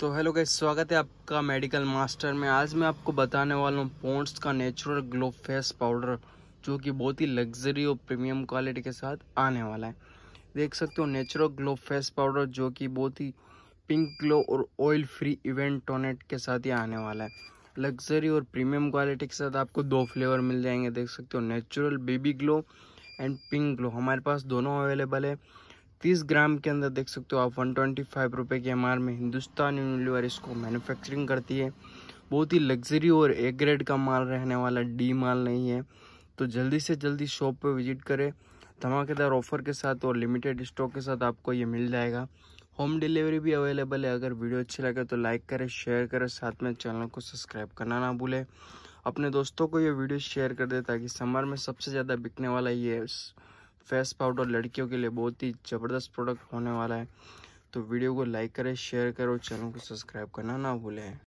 तो hello guys स्वागत है आपका मेडिकल मास्टर में आज मैं आपको बताने वाला हूँ पोन्ट्स का नेचुरल ग्लो फेस पाउडर जो कि बहुत ही लग्जरी और प्रीमियम क्वालिटी के साथ आने वाला है देख सकते हो नेचुरल ग्लो फेस पाउडर जो कि बहुत ही पिंक ग्लो और ऑयल फ्री इवेंट टोनेट के साथ ही आने वाला है लग्जरी और प्रीमियम क्वालिटी के साथ आपको दो फ्लेवर मिल जाएंगे देख सकते हो natural baby glow and pink glow हमारे पास दोनों अवेलेबल है तीस ग्राम के अंदर देख सकते हो आप वन ट्वेंटी फाइव रुपये के एम में हिंदुस्तान यूनिवर इसको मैन्युफैक्चरिंग करती है बहुत ही लग्जरी और ए ग्रेड का माल रहने वाला डी माल नहीं है तो जल्दी से जल्दी शॉप पे विजिट करें धमाकेदार ऑफर के साथ और लिमिटेड स्टॉक के साथ आपको ये मिल जाएगा होम डिलीवरी भी अवेलेबल है अगर वीडियो अच्छी लगे तो लाइक करें शेयर करें साथ में चैनल को सब्सक्राइब करना ना भूलें अपने दोस्तों को ये वीडियो शेयर कर दें ताकि समर में सबसे ज़्यादा बिकने वाला ये फेस पाउडर लड़कियों के लिए बहुत ही ज़बरदस्त प्रोडक्ट होने वाला है तो वीडियो को लाइक करें शेयर करें और चैनल को सब्सक्राइब करना ना भूलें